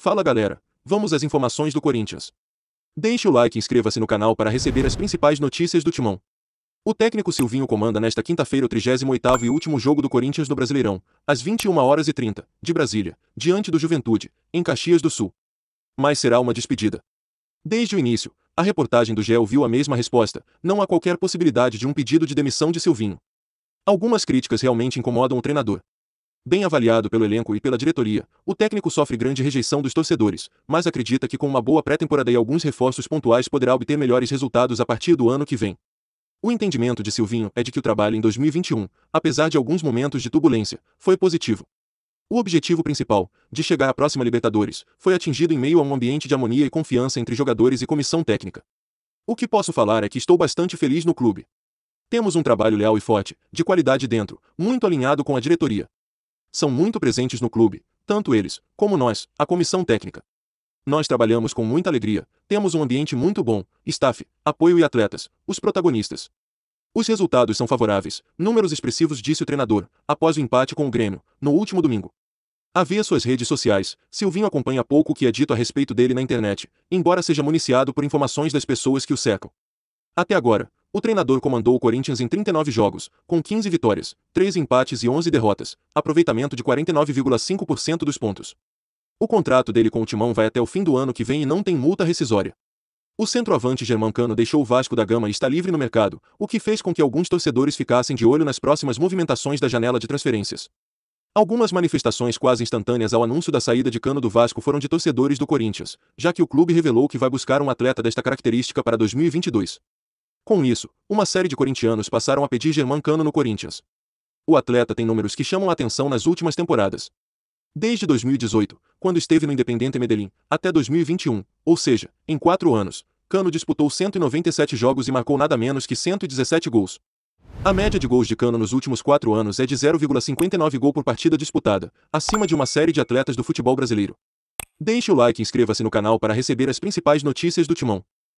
Fala galera, vamos às informações do Corinthians. Deixe o like e inscreva-se no canal para receber as principais notícias do Timão. O técnico Silvinho comanda nesta quinta-feira o 38º e último jogo do Corinthians no Brasileirão, às 21 horas e 30, de Brasília, diante do Juventude, em Caxias do Sul. Mas será uma despedida. Desde o início, a reportagem do GEL viu a mesma resposta, não há qualquer possibilidade de um pedido de demissão de Silvinho. Algumas críticas realmente incomodam o treinador, Bem avaliado pelo elenco e pela diretoria, o técnico sofre grande rejeição dos torcedores, mas acredita que com uma boa pré-temporada e alguns reforços pontuais poderá obter melhores resultados a partir do ano que vem. O entendimento de Silvinho é de que o trabalho em 2021, apesar de alguns momentos de turbulência, foi positivo. O objetivo principal, de chegar à próxima Libertadores, foi atingido em meio a um ambiente de harmonia e confiança entre jogadores e comissão técnica. O que posso falar é que estou bastante feliz no clube. Temos um trabalho leal e forte, de qualidade dentro, muito alinhado com a diretoria. São muito presentes no clube, tanto eles, como nós, a comissão técnica. Nós trabalhamos com muita alegria, temos um ambiente muito bom, staff, apoio e atletas, os protagonistas. Os resultados são favoráveis, números expressivos disse o treinador, após o empate com o Grêmio, no último domingo. Havia suas redes sociais, Silvinho acompanha pouco o que é dito a respeito dele na internet, embora seja municiado por informações das pessoas que o cercam. Até agora, o treinador comandou o Corinthians em 39 jogos, com 15 vitórias, 3 empates e 11 derrotas, aproveitamento de 49,5% dos pontos. O contrato dele com o Timão vai até o fim do ano que vem e não tem multa rescisória. O centroavante Cano deixou o Vasco da Gama e está livre no mercado, o que fez com que alguns torcedores ficassem de olho nas próximas movimentações da janela de transferências. Algumas manifestações quase instantâneas ao anúncio da saída de Cano do Vasco foram de torcedores do Corinthians, já que o clube revelou que vai buscar um atleta desta característica para 2022. Com isso, uma série de corintianos passaram a pedir Germán Cano no Corinthians. O atleta tem números que chamam a atenção nas últimas temporadas. Desde 2018, quando esteve no Independente Medellín, até 2021, ou seja, em quatro anos, Cano disputou 197 jogos e marcou nada menos que 117 gols. A média de gols de Cano nos últimos quatro anos é de 0,59 gol por partida disputada, acima de uma série de atletas do futebol brasileiro. Deixe o like e inscreva-se no canal para receber as principais notícias do Timão.